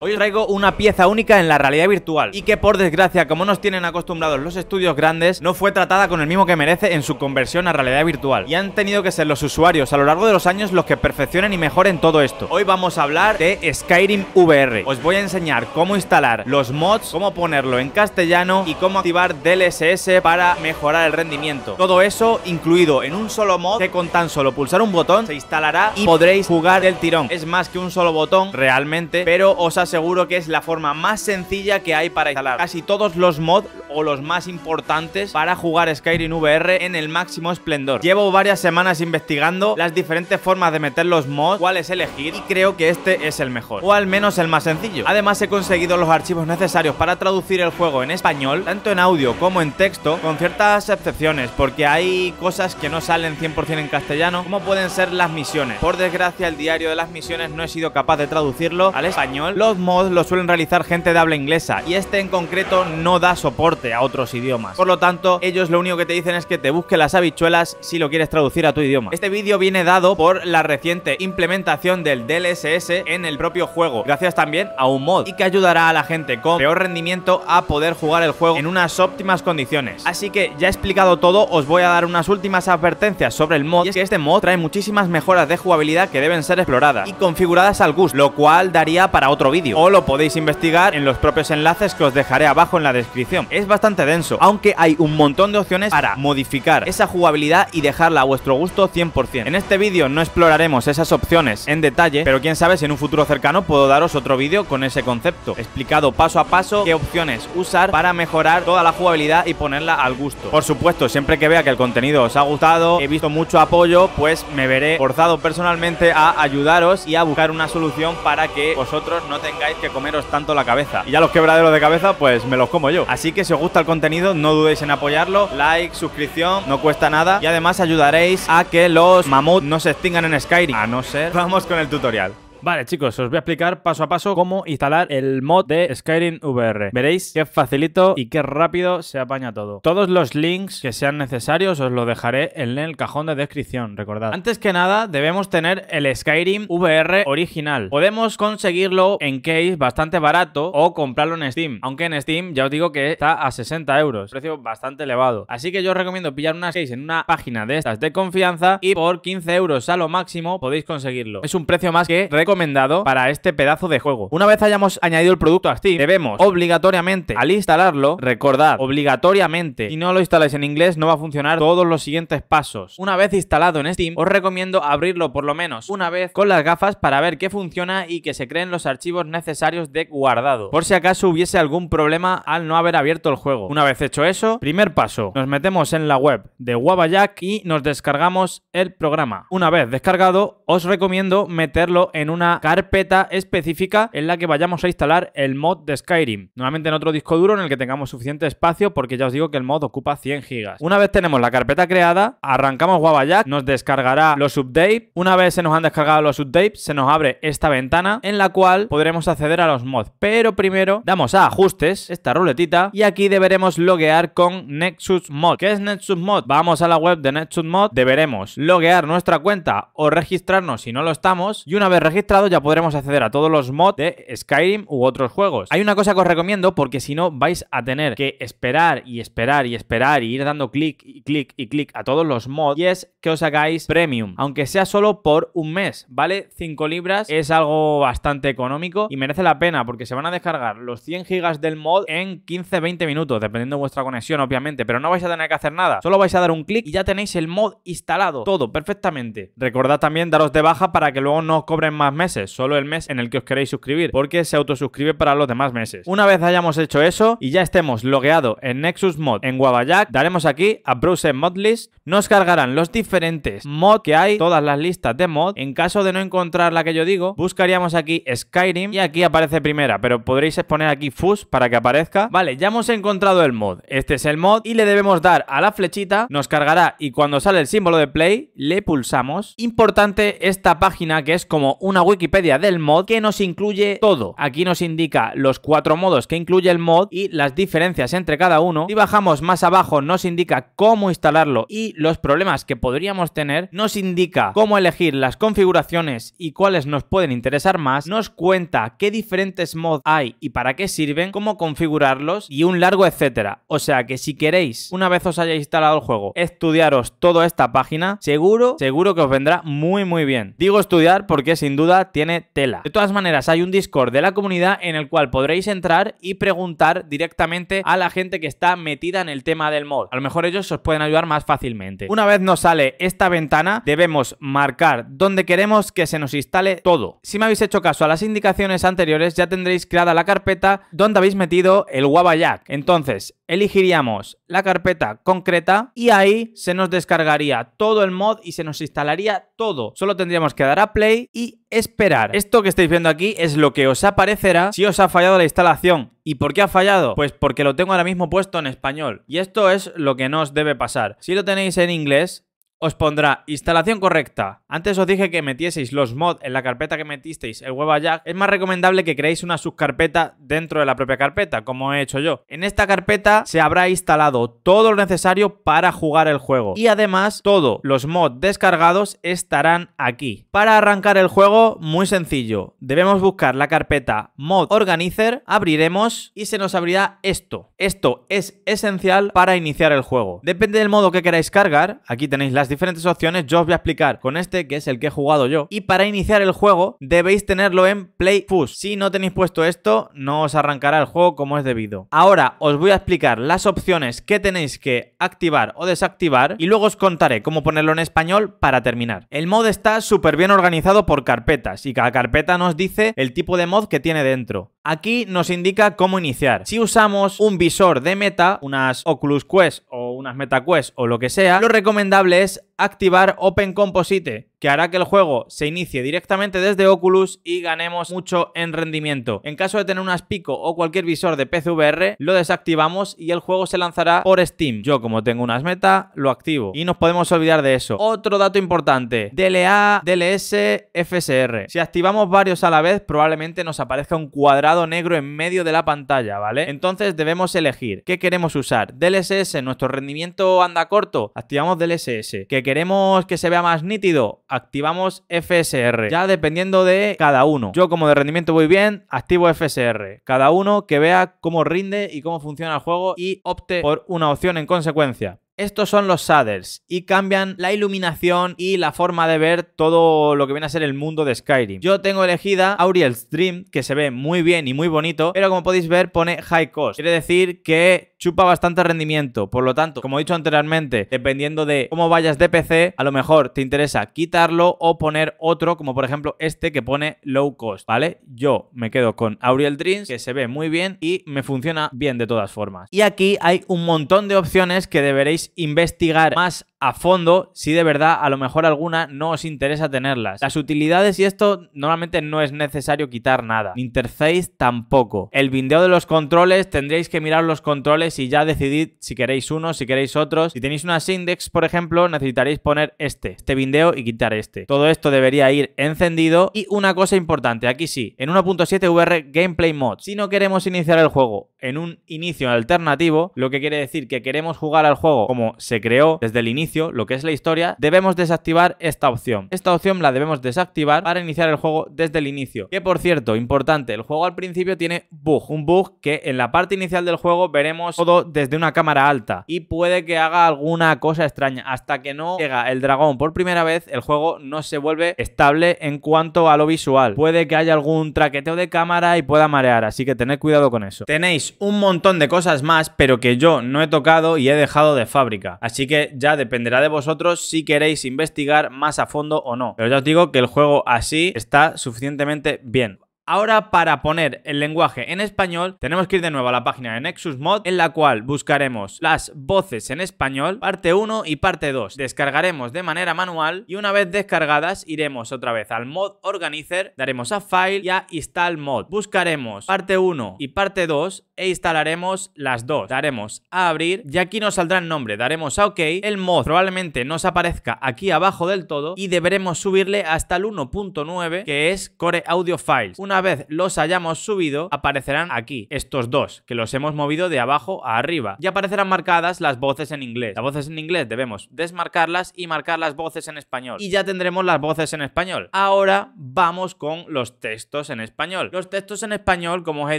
Hoy os traigo una pieza única en la realidad virtual y que por desgracia, como nos tienen acostumbrados los estudios grandes, no fue tratada con el mismo que merece en su conversión a realidad virtual y han tenido que ser los usuarios a lo largo de los años los que perfeccionen y mejoren todo esto. Hoy vamos a hablar de Skyrim VR. Os voy a enseñar cómo instalar los mods, cómo ponerlo en castellano y cómo activar DLSS para mejorar el rendimiento. Todo eso incluido en un solo mod que con tan solo pulsar un botón se instalará y podréis jugar el tirón. Es más que un solo botón realmente, pero os ha Seguro que es la forma más sencilla que hay para instalar casi todos los mods o los más importantes para jugar Skyrim VR en el máximo esplendor. Llevo varias semanas investigando las diferentes formas de meter los mods, cuáles elegir y creo que este es el mejor, o al menos el más sencillo. Además he conseguido los archivos necesarios para traducir el juego en español, tanto en audio como en texto, con ciertas excepciones, porque hay cosas que no salen 100% en castellano, como pueden ser las misiones. Por desgracia el diario de las misiones no he sido capaz de traducirlo al español. Los mods los suelen realizar gente de habla inglesa y este en concreto no da soporte a otros idiomas. Por lo tanto, ellos lo único que te dicen es que te busque las habichuelas si lo quieres traducir a tu idioma. Este vídeo viene dado por la reciente implementación del DLSS en el propio juego, gracias también a un mod, y que ayudará a la gente con peor rendimiento a poder jugar el juego en unas óptimas condiciones. Así que ya he explicado todo, os voy a dar unas últimas advertencias sobre el mod, y es que este mod trae muchísimas mejoras de jugabilidad que deben ser exploradas y configuradas al gusto, lo cual daría para otro vídeo, o lo podéis investigar en los propios enlaces que os dejaré abajo en la descripción. Es bastante denso, aunque hay un montón de opciones para modificar esa jugabilidad y dejarla a vuestro gusto 100%. En este vídeo no exploraremos esas opciones en detalle, pero quién sabe si en un futuro cercano puedo daros otro vídeo con ese concepto, explicado paso a paso qué opciones usar para mejorar toda la jugabilidad y ponerla al gusto. Por supuesto, siempre que vea que el contenido os ha gustado, he visto mucho apoyo, pues me veré forzado personalmente a ayudaros y a buscar una solución para que vosotros no tengáis que comeros tanto la cabeza. Y ya los quebraderos de cabeza, pues me los como yo. Así que si os gusta el contenido, no dudéis en apoyarlo. Like, suscripción, no cuesta nada. Y además ayudaréis a que los mamuts no se extingan en Skyrim. A no ser. Vamos con el tutorial. Vale chicos, os voy a explicar paso a paso cómo instalar el mod de Skyrim VR. Veréis qué facilito y qué rápido se apaña todo. Todos los links que sean necesarios os los dejaré en el cajón de descripción, recordad. Antes que nada debemos tener el Skyrim VR original. Podemos conseguirlo en case bastante barato o comprarlo en Steam, aunque en Steam ya os digo que está a 60 euros, precio bastante elevado. Así que yo os recomiendo pillar unas case en una página de estas de confianza y por 15 euros a lo máximo podéis conseguirlo. Es un precio más que recomendado para este pedazo de juego. Una vez hayamos añadido el producto a Steam, debemos obligatoriamente al instalarlo, recordar obligatoriamente, y no lo instaláis en inglés no va a funcionar todos los siguientes pasos. Una vez instalado en Steam, os recomiendo abrirlo por lo menos una vez con las gafas para ver qué funciona y que se creen los archivos necesarios de guardado, por si acaso hubiese algún problema al no haber abierto el juego. Una vez hecho eso, primer paso, nos metemos en la web de jack y nos descargamos el programa. Una vez descargado, os recomiendo meterlo en un una carpeta específica en la que vayamos a instalar el mod de Skyrim. Nuevamente en otro disco duro en el que tengamos suficiente espacio porque ya os digo que el mod ocupa 100 gigas. Una vez tenemos la carpeta creada, arrancamos Wabayak, nos descargará los updates. Una vez se nos han descargado los updates, se nos abre esta ventana en la cual podremos acceder a los mods. Pero primero damos a ajustes, esta ruletita, y aquí deberemos loguear con Nexus Mod. ¿Qué es Nexus Mod? Vamos a la web de Nexus Mod, deberemos loguear nuestra cuenta o registrarnos si no lo estamos y una vez registrado ya podremos acceder a todos los mods de Skyrim u otros juegos. Hay una cosa que os recomiendo porque si no vais a tener que esperar y esperar y esperar y ir dando clic y clic y clic a todos los mods y es que os hagáis premium, aunque sea solo por un mes, ¿vale? 5 libras es algo bastante económico y merece la pena porque se van a descargar los 100 gigas del mod en 15-20 minutos, dependiendo de vuestra conexión obviamente, pero no vais a tener que hacer nada, solo vais a dar un clic y ya tenéis el mod instalado, todo perfectamente. Recordad también daros de baja para que luego no os cobren más meses, solo el mes en el que os queréis suscribir, porque se autosuscribe para los demás meses. Una vez hayamos hecho eso y ya estemos logueado en Nexus Mod en Wabayak, daremos aquí a Browser Mod List, nos cargarán los diferentes mods que hay, todas las listas de mod. En caso de no encontrar la que yo digo, buscaríamos aquí Skyrim y aquí aparece primera, pero podréis exponer aquí FUS para que aparezca. Vale, ya hemos encontrado el mod. Este es el mod y le debemos dar a la flechita, nos cargará y cuando sale el símbolo de play, le pulsamos. Importante esta página que es como una Wikipedia del mod que nos incluye todo. Aquí nos indica los cuatro modos que incluye el mod y las diferencias entre cada uno. Si bajamos más abajo nos indica cómo instalarlo y los problemas que podríamos tener. Nos indica cómo elegir las configuraciones y cuáles nos pueden interesar más. Nos cuenta qué diferentes mods hay y para qué sirven, cómo configurarlos y un largo etcétera. O sea que si queréis, una vez os hayáis instalado el juego, estudiaros toda esta página, seguro, seguro que os vendrá muy muy bien. Digo estudiar porque sin duda tiene tela. De todas maneras, hay un Discord de la comunidad en el cual podréis entrar y preguntar directamente a la gente que está metida en el tema del mod. A lo mejor ellos os pueden ayudar más fácilmente. Una vez nos sale esta ventana, debemos marcar donde queremos que se nos instale todo. Si me habéis hecho caso a las indicaciones anteriores, ya tendréis creada la carpeta donde habéis metido el Wabayak. Entonces, elegiríamos la carpeta concreta y ahí se nos descargaría todo el mod y se nos instalaría todo. Solo tendríamos que dar a play y esperar. Esto que estáis viendo aquí es lo que os aparecerá si os ha fallado la instalación. ¿Y por qué ha fallado? Pues porque lo tengo ahora mismo puesto en español. Y esto es lo que no os debe pasar. Si lo tenéis en inglés, os pondrá instalación correcta. Antes os dije que metieseis los mods en la carpeta que metisteis el huevo jack. Es más recomendable que creéis una subcarpeta dentro de la propia carpeta, como he hecho yo. En esta carpeta se habrá instalado todo lo necesario para jugar el juego. Y además, todos los mods descargados estarán aquí. Para arrancar el juego, muy sencillo. Debemos buscar la carpeta mod organizer, abriremos y se nos abrirá esto. Esto es esencial para iniciar el juego. Depende del modo que queráis cargar. Aquí tenéis las diferentes opciones, yo os voy a explicar con este, que es el que he jugado yo. Y para iniciar el juego, debéis tenerlo en Play Push. Si no tenéis puesto esto, no os arrancará el juego como es debido. Ahora os voy a explicar las opciones que tenéis que activar o desactivar y luego os contaré cómo ponerlo en español para terminar. El mod está súper bien organizado por carpetas y cada carpeta nos dice el tipo de mod que tiene dentro. Aquí nos indica cómo iniciar. Si usamos un visor de meta, unas Oculus Quest o unas Meta Quest o lo que sea, lo recomendable es activar Open Composite, que hará que el juego se inicie directamente desde Oculus y ganemos mucho en rendimiento. En caso de tener un Pico o cualquier visor de PCVR, lo desactivamos y el juego se lanzará por Steam. Yo como tengo unas meta, lo activo y nos podemos olvidar de eso. Otro dato importante, DLA, DLS, FSR. Si activamos varios a la vez, probablemente nos aparezca un cuadrado negro en medio de la pantalla, ¿vale? Entonces debemos elegir qué queremos usar. DLSS, nuestro rendimiento anda corto, activamos DLSS queremos que se vea más nítido, activamos FSR, ya dependiendo de cada uno. Yo como de rendimiento voy bien, activo FSR. Cada uno que vea cómo rinde y cómo funciona el juego y opte por una opción en consecuencia. Estos son los shaders y cambian la iluminación y la forma de ver todo lo que viene a ser el mundo de Skyrim. Yo tengo elegida Auriel's Stream, que se ve muy bien y muy bonito, pero como podéis ver pone High Cost. Quiere decir que chupa bastante rendimiento. Por lo tanto, como he dicho anteriormente, dependiendo de cómo vayas de PC, a lo mejor te interesa quitarlo o poner otro, como por ejemplo este que pone low cost, ¿vale? Yo me quedo con Auriel Dreams, que se ve muy bien y me funciona bien de todas formas. Y aquí hay un montón de opciones que deberéis investigar más a fondo si de verdad a lo mejor alguna no os interesa tenerlas. Las utilidades y esto normalmente no es necesario quitar nada. Interface tampoco. El bindeo de los controles tendréis que mirar los controles y ya decidid si queréis uno, si queréis otros. Si tenéis unas index, por ejemplo, necesitaréis poner este, este bindeo y quitar este. Todo esto debería ir encendido y una cosa importante, aquí sí, en 1.7 VR Gameplay mod Si no queremos iniciar el juego en un inicio alternativo, lo que quiere decir que queremos jugar al juego como se creó desde el inicio, lo que es la historia, debemos desactivar esta opción. Esta opción la debemos desactivar para iniciar el juego desde el inicio. Que por cierto, importante, el juego al principio tiene bug, un bug que en la parte inicial del juego veremos todo desde una cámara alta y puede que haga alguna cosa extraña. Hasta que no llega el dragón por primera vez, el juego no se vuelve estable en cuanto a lo visual. Puede que haya algún traqueteo de cámara y pueda marear, así que tened cuidado con eso. Tenéis un montón de cosas más, pero que yo no he tocado y he dejado de fábrica. Así que ya dependerá de vosotros si queréis investigar más a fondo o no. Pero ya os digo que el juego así está suficientemente bien. Ahora para poner el lenguaje en español tenemos que ir de nuevo a la página de Nexus Mod en la cual buscaremos las voces en español, parte 1 y parte 2. Descargaremos de manera manual y una vez descargadas iremos otra vez al Mod Organizer, daremos a File y a Install Mod. Buscaremos parte 1 y parte 2 e instalaremos las dos. Daremos a abrir y aquí nos saldrá el nombre. Daremos a OK. El mod probablemente nos aparezca aquí abajo del todo y deberemos subirle hasta el 1.9 que es Core Audio Files. Una vez los hayamos subido aparecerán aquí estos dos que los hemos movido de abajo a arriba y aparecerán marcadas las voces en inglés. Las voces en inglés debemos desmarcarlas y marcar las voces en español y ya tendremos las voces en español. Ahora vamos con los textos en español. Los textos en español como os he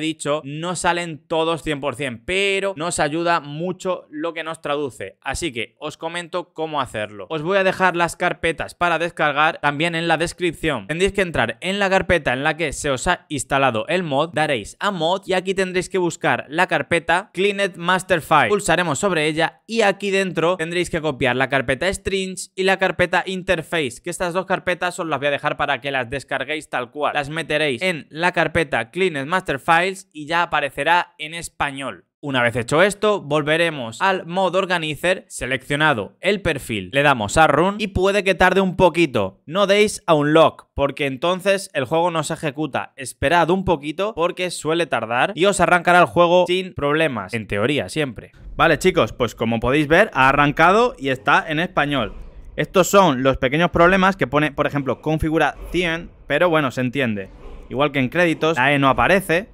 dicho no salen todos 100%, pero nos ayuda mucho lo que nos traduce. Así que os comento cómo hacerlo. Os voy a dejar las carpetas para descargar también en la descripción. Tendréis que entrar en la carpeta en la que se os ha instalado el mod, daréis a mod y aquí tendréis que buscar la carpeta Cleaned Master Files. Pulsaremos sobre ella y aquí dentro tendréis que copiar la carpeta strings y la carpeta interface, que estas dos carpetas os las voy a dejar para que las descarguéis tal cual. Las meteréis en la carpeta Cleaned Master Files y ya aparecerá en español. Una vez hecho esto, volveremos al modo organizer, seleccionado el perfil, le damos a run y puede que tarde un poquito. No deis a un lock porque entonces el juego no se ejecuta. Esperad un poquito porque suele tardar y os arrancará el juego sin problemas, en teoría siempre. Vale chicos, pues como podéis ver ha arrancado y está en español. Estos son los pequeños problemas que pone, por ejemplo, configura 100, pero bueno, se entiende. Igual que en créditos, la e no aparece,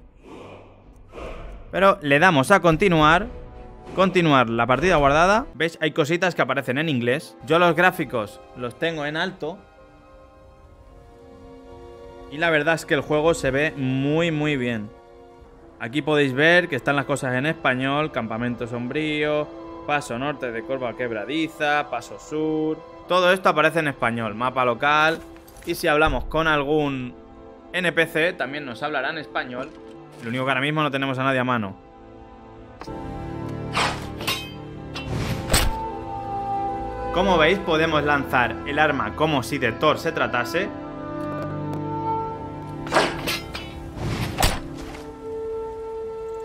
pero le damos a continuar. Continuar la partida guardada. ¿Veis? Hay cositas que aparecen en inglés. Yo los gráficos los tengo en alto. Y la verdad es que el juego se ve muy, muy bien. Aquí podéis ver que están las cosas en español. Campamento sombrío. Paso norte de Corva Quebradiza. Paso sur. Todo esto aparece en español. Mapa local. Y si hablamos con algún NPC, también nos hablará en español. Lo único que ahora mismo no tenemos a nadie a mano. Como veis, podemos lanzar el arma como si de Thor se tratase.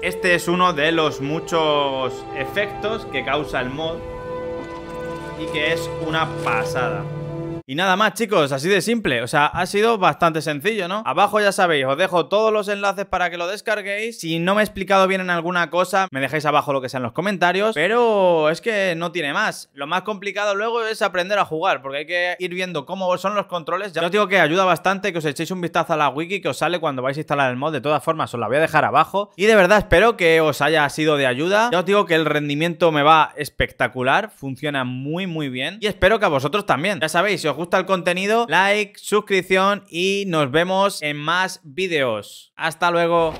Este es uno de los muchos efectos que causa el mod y que es una pasada. Y nada más chicos, así de simple, o sea, ha sido bastante sencillo, ¿no? Abajo ya sabéis, os dejo todos los enlaces para que lo descarguéis. Si no me he explicado bien en alguna cosa, me dejáis abajo lo que sea en los comentarios, pero es que no tiene más. Lo más complicado luego es aprender a jugar, porque hay que ir viendo cómo son los controles. Ya os digo que ayuda bastante que os echéis un vistazo a la wiki que os sale cuando vais a instalar el mod, de todas formas os la voy a dejar abajo. Y de verdad espero que os haya sido de ayuda. Ya os digo que el rendimiento me va espectacular, funciona muy muy bien y espero que a vosotros también. Ya sabéis, si os gusta el contenido, like, suscripción y nos vemos en más vídeos. Hasta luego.